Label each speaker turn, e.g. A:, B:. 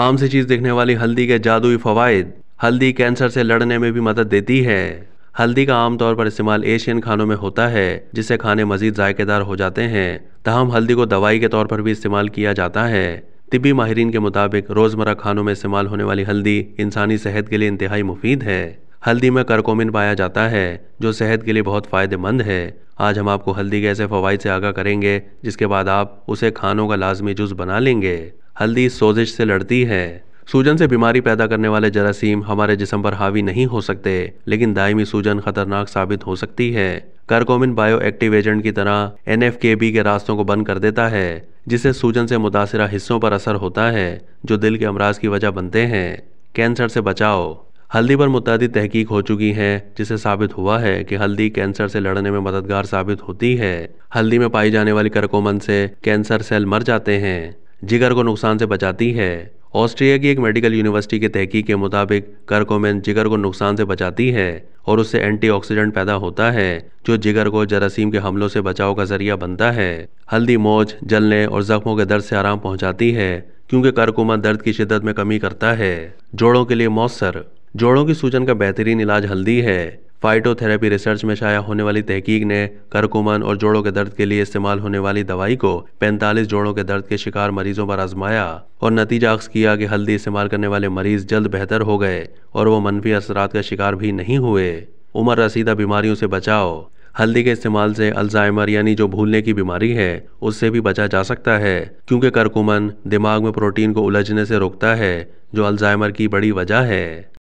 A: आम सी चीज़ देखने वाली हल्दी के जादुई फवायद हल्दी कैंसर से लड़ने में भी मदद देती है हल्दी का आमतौर पर इस्तेमाल एशियन खानों में होता है जिससे खाने मजीद जायकेदार हो जाते हैं तहम हल्दी को दवाई के तौर पर भी इस्तेमाल किया जाता है तिबी माहरीन के मुताबिक रोज़मर्रा खानों में इस्तेमाल होने वाली हल्दी इंसानी सेहत के लिए इंतहाई मुफीद है हल्दी में करकोमिन पाया जाता है जो सेहत के लिए बहुत फ़ायदेमंद है आज हम आपको हल्दी के ऐसे फ़वाद से आगाह करेंगे जिसके बाद आप उसे खानों का लाजमी जुज़ बना लेंगे हल्दी सोजिश से लड़ती है सूजन से बीमारी पैदा करने वाले जरासीम हमारे जिसम पर हावी नहीं हो सकते लेकिन दायमी सूजन खतरनाक साबित हो सकती है कारकोमिन बायो एक्टिव एजेंट की तरह एन के रास्तों को बंद कर देता है जिससे सूजन से मुतासर हिस्सों पर असर होता है जो दिल के अमराज की वजह बनते हैं कैंसर से बचाओ हल्दी पर मुतद तहकीक हो चुकी है जिसे साबित हुआ है कि हल्दी कैंसर से लड़ने में मददगार साबित होती है हल्दी में पाई जाने वाली करकोमन से कैंसर सेल मर जाते हैं जिगर को नुकसान से बचाती है ऑस्ट्रिया की एक मेडिकल यूनिवर्सिटी के तहकीक के मुताबिक करकोमेन जिगर को नुकसान से बचाती है और उससे एंटीऑक्सीडेंट पैदा होता है जो जिगर को जरासीम के हमलों से बचाव का जरिया बनता है हल्दी मोज जलने और जख्मों के दर्द से आराम पहुंचाती है क्योंकि करकुमा दर्द की शिद्दत में कमी करता है जोड़ों के लिए मौसर जोड़ों की सूजन का बेहतरीन इलाज हल्दी है फाइटोथेरेपी रिसर्च में शाया होने वाली तहकीक ने करकुमन और जोड़ों के दर्द के लिए इस्तेमाल होने वाली दवाई को 45 जोड़ों के दर्द के शिकार मरीजों पर आजमाया और नतीजा अक्स किया कि हल्दी इस्तेमाल करने वाले मरीज जल्द बेहतर हो गए और वो मनफी असरात का शिकार भी नहीं हुए उम्र रसीदा बीमारियों से बचाओ हल्दी के इस्तेमाल से अल्जाइमर यानी जो भूलने की बीमारी है उससे भी बचा जा सकता है क्योंकि करकुमन दिमाग में प्रोटीन को उलझने से रोकता है जो अल्जाइमर की बड़ी वजह है